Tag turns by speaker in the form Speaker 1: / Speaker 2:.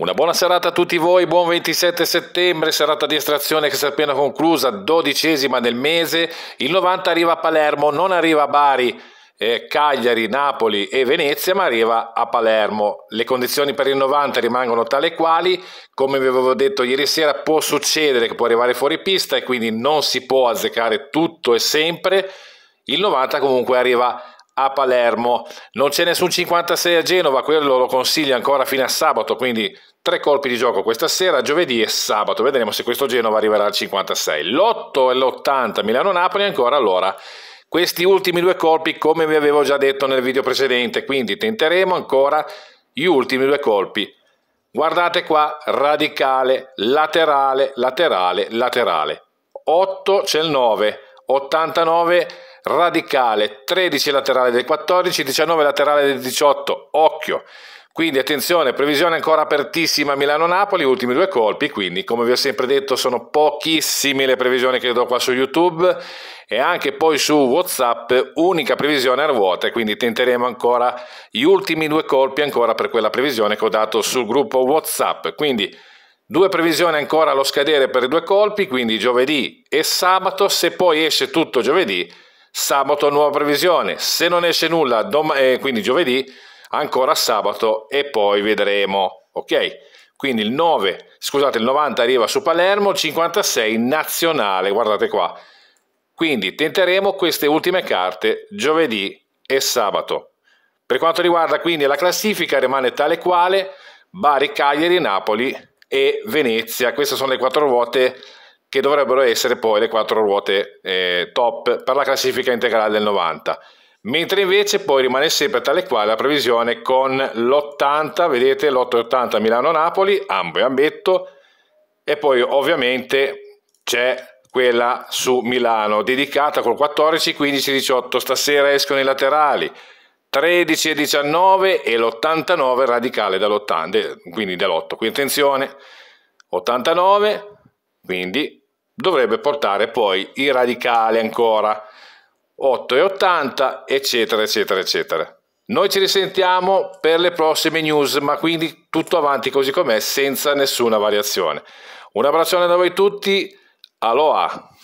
Speaker 1: Una buona serata a tutti voi, buon 27 settembre, serata di estrazione che si è appena conclusa, dodicesima del mese, il 90 arriva a Palermo, non arriva a Bari, eh, Cagliari, Napoli e Venezia, ma arriva a Palermo. Le condizioni per il 90 rimangono tale quali, come vi avevo detto ieri sera, può succedere che può arrivare fuori pista e quindi non si può azzeccare tutto e sempre, il 90 comunque arriva a a Palermo. Non c'è nessun 56 a Genova, quello lo consiglio ancora fino a sabato, quindi tre colpi di gioco questa sera, giovedì e sabato. Vedremo se questo Genova arriverà al 56. L'8 e l'80 Milano-Napoli ancora allora. Questi ultimi due colpi, come vi avevo già detto nel video precedente, quindi tenteremo ancora gli ultimi due colpi. Guardate qua, radicale, laterale, laterale, laterale. 8 c'è il 9, 89 radicale, 13 laterale del 14, 19 laterale del 18, occhio. Quindi attenzione, previsione ancora apertissima Milano-Napoli, ultimi due colpi, quindi come vi ho sempre detto sono pochissime le previsioni che do qua su YouTube e anche poi su Whatsapp unica previsione a ruota, quindi tenteremo ancora gli ultimi due colpi ancora per quella previsione che ho dato sul gruppo Whatsapp. Quindi Due previsioni ancora allo scadere per i due colpi, quindi giovedì e sabato, se poi esce tutto giovedì Sabato nuova previsione, se non esce nulla, dom- eh, quindi giovedì, ancora sabato e poi vedremo, ok? Quindi il 9, scusate, il 90 arriva su Palermo, il 56 nazionale, guardate qua. Quindi tenteremo queste ultime carte giovedì e sabato. Per quanto riguarda quindi la classifica rimane tale quale Bari, Cagliari, Napoli e Venezia. Queste sono le quattro ruote che dovrebbero essere poi le quattro ruote eh, top per la classifica integrale del 90 mentre invece poi rimane sempre tale quale la previsione con l'80 vedete l'880 Milano-Napoli ambo e ambetto e poi ovviamente c'è quella su Milano dedicata col 14, 15, 18 stasera escono i laterali 13 e 19 e l'89 radicale dall'80 eh, quindi dall'8 quindi attenzione 89 quindi dovrebbe portare poi i radicali ancora 8,80 eccetera eccetera eccetera noi ci risentiamo per le prossime news ma quindi tutto avanti così com'è senza nessuna variazione un abbraccione da voi tutti aloha